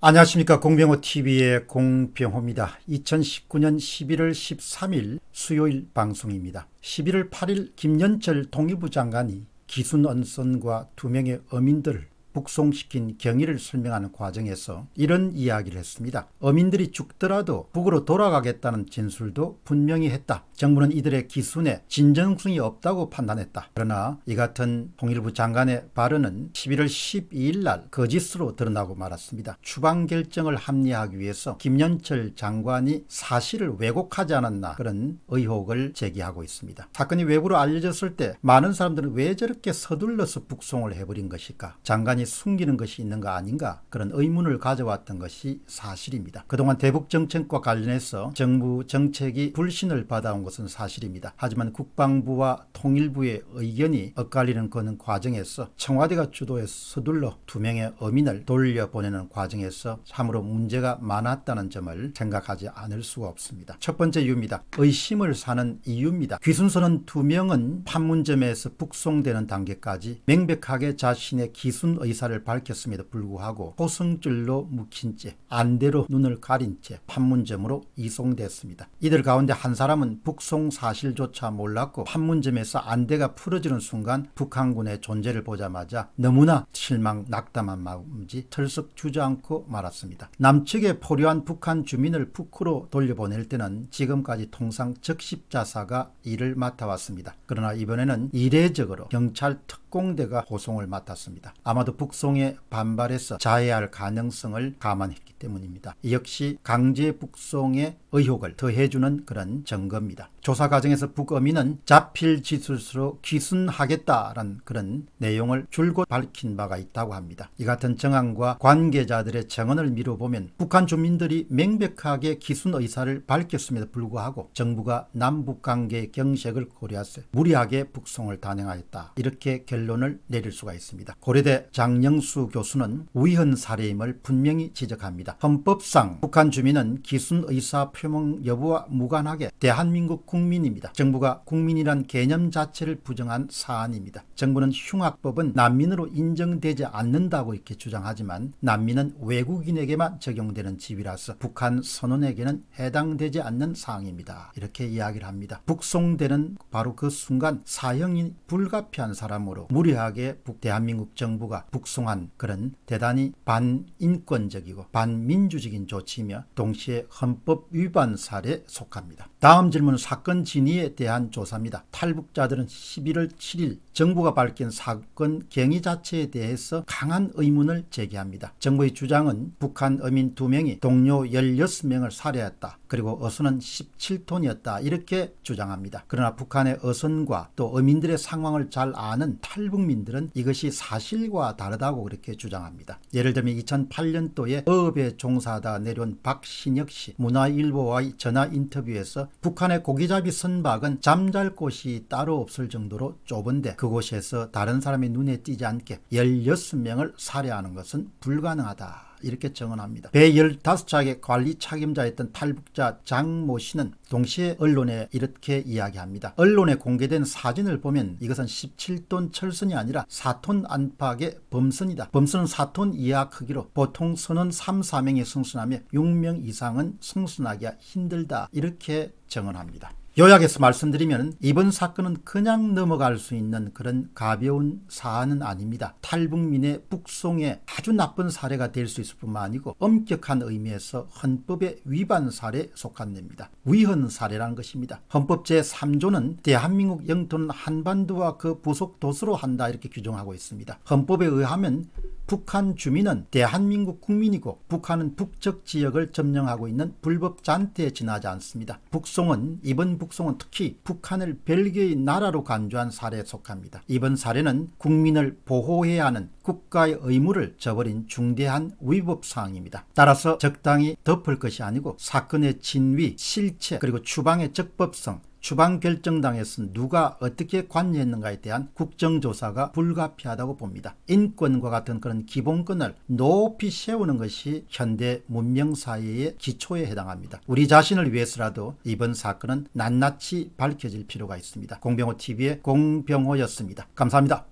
안녕하십니까 공병호TV의 공병호입니다. 2019년 11월 13일 수요일 방송입니다. 11월 8일 김연철 통일부 장관이 기순 언선과 두 명의 어민들을 북송시킨 경위를 설명하는 과정에서 이런 이야기를 했습니다. 어민들이 죽더라도 북으로 돌아가겠다는 진술도 분명히 했다. 정부는 이들의 기순에 진정성이 없다고 판단했다. 그러나 이 같은 통일부 장관의 발언은 11월 12일 날 거짓으로 드러나고 말았습니다. 추방 결정을 합리화하기 위해서 김연철 장관이 사실을 왜곡하지 않았나 그런 의혹을 제기하고 있습니다. 사건이 외부로 알려졌을 때 많은 사람들은 왜 저렇게 서둘러서 북송을 해버린 것일까? 장관이 숨기는 것이 있는거 아닌가 그런 의문을 가져왔던 것이 사실입니다. 그동안 대북 정책과 관련해서 정부 정책이 불신을 받아온 것은 사실입니다. 하지만 국방부와 통일부의 의견이 엇갈리는 그는 과정에서 청와대가 주도해 서둘러 두 명의 어민을 돌려보내는 과정에서 참으로 문제가 많았다는 점을 생각하지 않을 수가 없습니다. 첫 번째 이유입니다. 의심을 사는 이유입니다. 귀순서는 두 명은 판문점에서 북송되는 단계까지 명백하게 자신의 기순 의 의사를 밝혔음에도 불구하고 호승줄로 묵힌 채 안대로 눈을 가린 채 판문점으로 이송됐습니다. 이들 가운데 한 사람은 북송 사실조차 몰랐고 판문점에서 안대가 풀어지는 순간 북한군의 존재를 보자마자 너무나 실망 낙담한 마음지 털썩 주저앉고 말았습니다. 남측의 포려한 북한 주민을 북으로 돌려보낼 때는 지금까지 통상 적십자사가 이를 맡아왔습니다. 그러나 이번에는 이례적으로 경찰 특 특공대가 호송을 맡았습니다. 아마도 북송에 반발해서 자해할 가능성을 감안했기 때문입니다. 역시 강제 북송의 의혹을 더해주는 그런 증거입니다. 조사 과정에서 북어민은 자필 지술수로 기순하겠다라는 그런 내용을 줄곧 밝힌 바가 있다고 합니다. 이 같은 정황과 관계자들의 증언을 미뤄보면 북한 주민들이 명백하게 기순 의사를 밝혔음에도 불구하고 정부가 남북 관계 경색을 고려하여 무리하게 북송을 단행하였다. 이렇게 결론을 내릴 수가 있습니다. 고려대 장영수 교수는 위헌 사례임을 분명히 지적합니다. 헌법상 북한 주민은 기순 의사 표명 여부와 무관하게 대한민국 군 국민입니다. 정부가 국민이란 개념 자체를 부정한 사안입니다. 정부는 흉악법은 난민으로 인정되지 않는다고 이렇게 주장하지만 난민은 외국인에게만 적용되는 집이라서 북한 선언에게는 해당되지 않는 사항입니다. 이렇게 이야기를 합니다. 북송되는 바로 그 순간 사형이 불가피한 사람으로 무리하게 대한민국 정부가 북송한 그런 대단히 반인권적이고 반민주적인 조치이며 동시에 헌법 위반 사례에 속합니다. 다음 질문은 사건 사건 진위에 대한 조사입니다. 탈북자들은 11월 7일 정부가 밝힌 사건 경위 자체에 대해서 강한 의문을 제기합니다. 정부의 주장은 북한 어민 2명이 동료 16명을 살해했다. 그리고 어선은 17톤이었다 이렇게 주장합니다. 그러나 북한의 어선과 또 어민들의 상황을 잘 아는 탈북민들은 이것이 사실과 다르다고 그렇게 주장합니다. 예를 들면 2008년도에 어업에 종사하다 내려온 박신혁 씨 문화일보와의 전화 인터뷰에서 북한의 고기잡이 선박은 잠잘 곳이 따로 없을 정도로 좁은데 그곳에서 다른 사람의 눈에 띄지 않게 16명을 살해하는 것은 불가능하다. 이렇게 증언합니다. 배 15차의 관리 책임자였던 탈북자 장 모 씨는 동시에 언론에 이렇게 이야기합니다. 언론에 공개된 사진을 보면 이것은 17톤 철선이 아니라 4톤 안팎의 범선이다. 범선은 4톤 이하 크기로 보통 선은 3, 4명이 승선하며 6명 이상은 승선하기가 힘들다. 이렇게 증언합니다. 요약해서 말씀드리면 이번 사건은 그냥 넘어갈 수 있는 그런 가벼운 사안은 아닙니다. 탈북민의 북송에 아주 나쁜 사례가 될 수 있을 뿐만 아니고 엄격한 의미에서 헌법의 위반 사례에 속한 됩니다. 위헌 사례라는 것입니다. 헌법 제3조는 대한민국 영토는 한반도와 그 부속 도서로 한다 이렇게 규정하고 있습니다. 헌법에 의하면 북한 주민은 대한민국 국민이고 북한은 북적 지역을 점령하고 있는 불법 잔태에 지나지 않습니다. 북송은 이번 북송은 특히 북한을 별개의 나라로 간주한 사례에 속합니다. 이번 사례는 국민을 보호해야 하는 국가의 의무를 저버린 중대한 위법사항입니다. 따라서 적당히 덮을 것이 아니고 사건의 진위, 실체, 그리고 추방의 적법성, 추방 결정당에서 누가 어떻게 관여했는가에 대한 국정조사가 불가피하다고 봅니다. 인권과 같은 그런 기본권을 높이 세우는 것이 현대 문명사회의 기초에 해당합니다. 우리 자신을 위해서라도 이번 사건은 낱낱이 밝혀질 필요가 있습니다. 공병호TV의 공병호였습니다. 감사합니다.